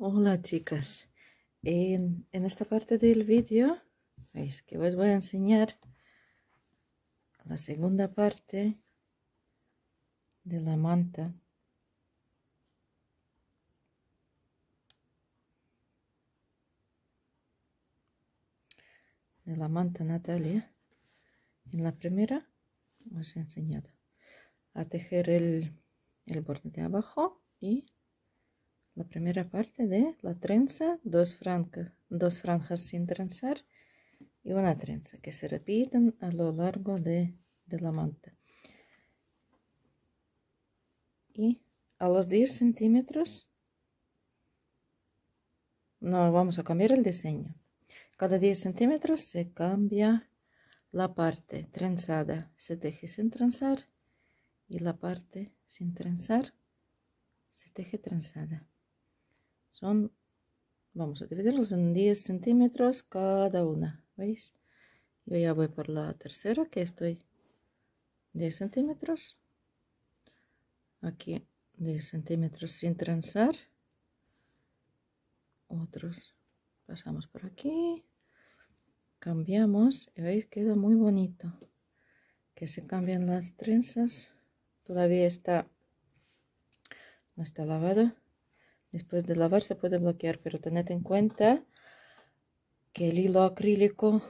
Hola chicas, en, esta parte del vídeo veis que os voy a enseñar la segunda parte de la manta de la manta Natalia en la primera os he enseñado a tejer el, el borde de abajo y la primera parte de la trenza, dos, franjas, dos franjas sin trenzar y una trenza que se repiten a lo largo de, de la manta. Y a los 10 centímetros no vamos a cambiar el diseño. Cada 10 centímetros se cambia la parte trenzada, se teje sin trenzar y la parte sin trenzar se teje trenzada. Son, vamos a dividirlos en 10 centímetros cada una, ¿veis? Yo ya voy por la tercera, que estoy 10 centímetros. Aquí 10 centímetros sin trenzar. Otros pasamos por aquí. Cambiamos y veis, queda muy bonito. Que se cambian las trenzas. Todavía está, no está lavado después de lavar se puede bloquear pero tened en cuenta que el hilo acrílico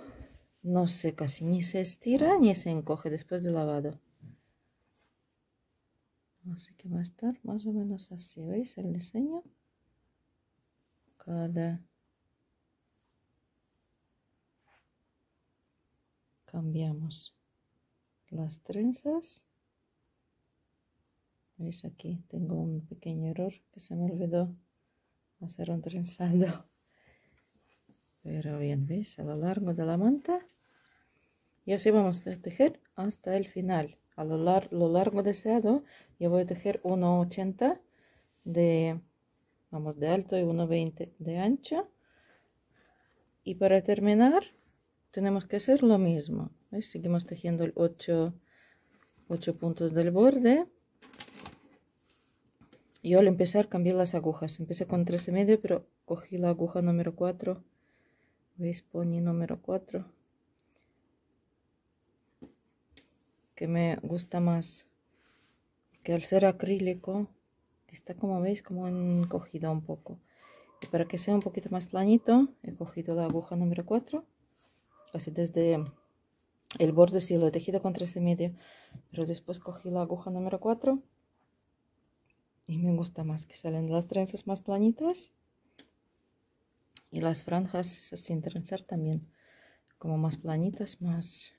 no se casi ni se estira ni se encoge después de lavado así que va a estar más o menos así veis el diseño cada cambiamos las trenzas veis aquí tengo un pequeño error que se me olvidó hacer un trenzado pero bien veis a lo largo de la manta y así vamos a tejer hasta el final a lo, lar lo largo deseado yo voy a tejer 1,80 de vamos de alto y 1,20 de ancho y para terminar tenemos que hacer lo mismo seguimos tejiendo el ocho 8 puntos del borde yo al empezar cambié las agujas. Empecé con 13,5 pero cogí la aguja número 4. ¿Veis? poní número 4. Que me gusta más. Que al ser acrílico, está como veis, como encogido un poco. Y para que sea un poquito más planito, he cogido la aguja número 4. Así desde el borde si lo he tejido con 13,5 Pero después cogí la aguja número 4 y me gusta más que salen las trenzas más planitas. Y las franjas sin trenzar también como más planitas, más...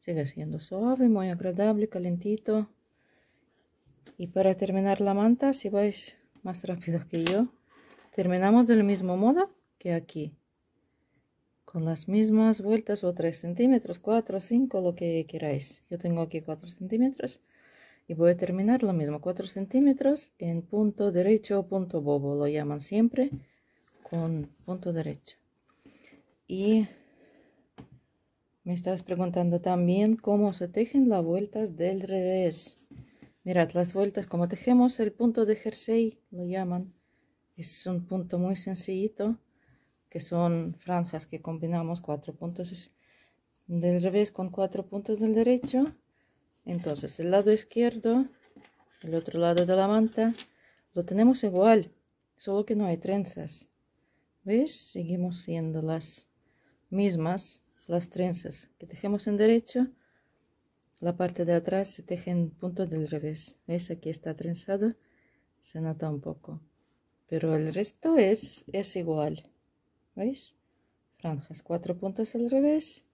Sigue siendo suave, muy agradable, calentito. Y para terminar la manta, si vais más rápido que yo, terminamos del mismo modo que aquí. Con las mismas vueltas o 3 centímetros, 4, 5, lo que queráis. Yo tengo aquí 4 centímetros y voy a terminar lo mismo 4 centímetros en punto derecho o punto bobo lo llaman siempre con punto derecho y me estabas preguntando también cómo se tejen las vueltas del revés mirad las vueltas como tejemos el punto de jersey lo llaman es un punto muy sencillito que son franjas que combinamos cuatro puntos del revés con cuatro puntos del derecho entonces el lado izquierdo el otro lado de la manta lo tenemos igual solo que no hay trenzas veis seguimos siendo las mismas las trenzas que tejemos en derecho la parte de atrás se teje en punto del revés veis aquí está trenzado se nota un poco pero el resto es es igual veis franjas cuatro puntos al revés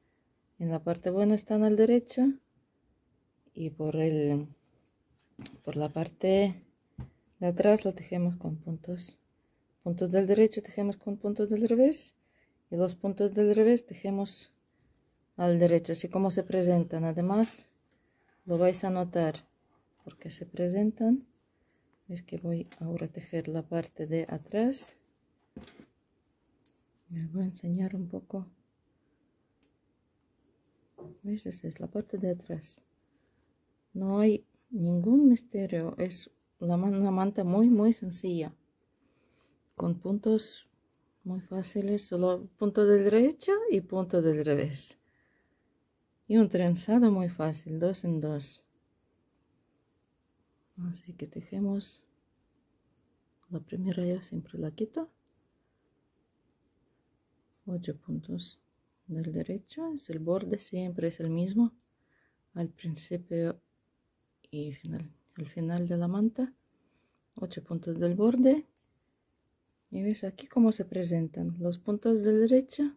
en la parte buena están al derecho y por el por la parte de atrás lo tejemos con puntos puntos del derecho tejemos con puntos del revés y los puntos del revés tejemos al derecho así como se presentan además lo vais a notar porque se presentan es que voy ahora a tejer la parte de atrás les voy a enseñar un poco ¿Veis? esa es la parte de atrás. No hay ningún misterio. Es una, manta muy, muy sencilla. Con puntos muy fáciles. Solo punto del derecho y punto del revés. Y un trenzado muy fácil. Dos en dos. Así que tejemos. La primera yo siempre la quito. ocho puntos del derecho es el borde siempre es el mismo al principio y final, el final de la manta ocho puntos del borde y ves aquí cómo se presentan los puntos del derecho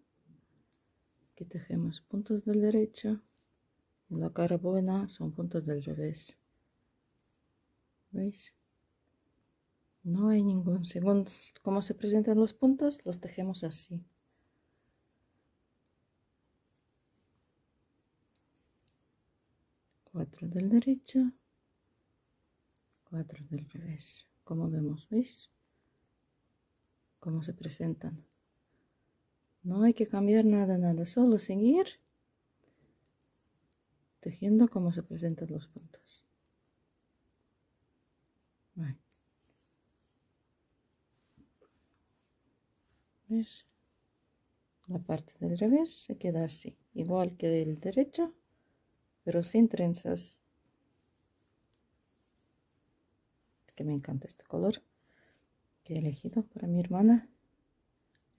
que tejemos puntos del derecho y la cara buena son puntos del revés veis no hay ningún según cómo se presentan los puntos los tejemos así cuatro del derecho cuatro del revés. Como vemos, ¿veis? Cómo se presentan. No hay que cambiar nada, nada, solo seguir tejiendo como se presentan los puntos. La parte del revés se queda así, igual que del derecho, pero sin trenzas. que me encanta este color que he elegido para mi hermana.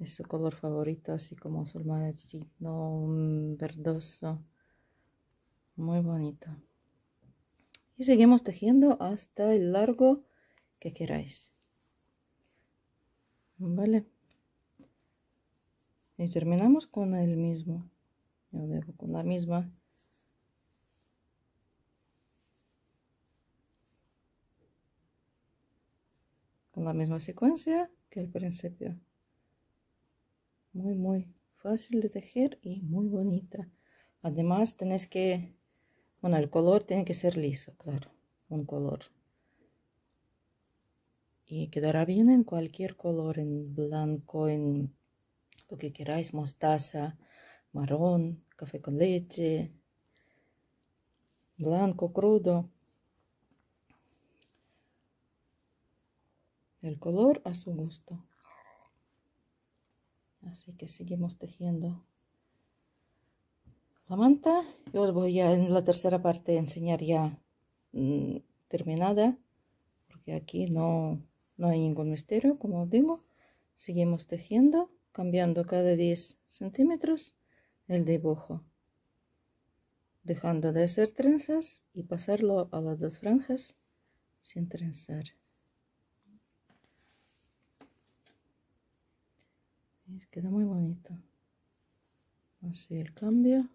Es su color favorito, así como su marino, mm, verdoso. Muy bonito. Y seguimos tejiendo hasta el largo que queráis. Vale. Y terminamos con el mismo. Yo veo con la misma la misma secuencia que al principio. Muy, muy fácil de tejer y muy bonita. Además, tenés que, bueno, el color tiene que ser liso, claro, un color. Y quedará bien en cualquier color, en blanco, en lo que queráis, mostaza, marrón, café con leche, blanco, crudo. el color a su gusto así que seguimos tejiendo la manta yo os voy a en la tercera parte enseñar ya mm, terminada porque aquí no no hay ningún misterio como digo seguimos tejiendo cambiando cada 10 centímetros el dibujo dejando de hacer trenzas y pasarlo a las dos franjas sin trenzar queda muy bonito así el cambio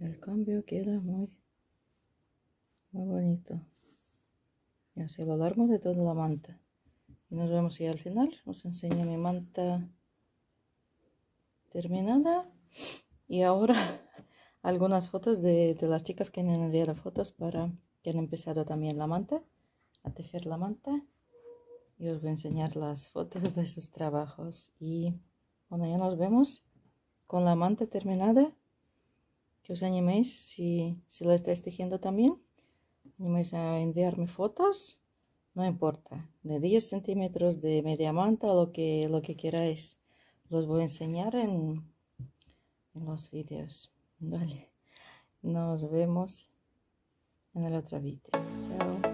el cambio queda muy muy bonito y así lo largo de toda la manta y nos vemos ya al final os enseño mi manta terminada y ahora algunas fotos de, las chicas que me han enviado fotos para que han empezado también la manta, a tejer la manta. Y os voy a enseñar las fotos de sus trabajos. Y bueno, ya nos vemos con la manta terminada. Que os animéis si, si la estáis tejiendo también. Animéis a enviarme fotos. No importa, de 10 centímetros de media manta o lo que, lo que queráis. Los voy a enseñar en los vídeos. Dale. Nos vemos en el otro vídeo. Chao.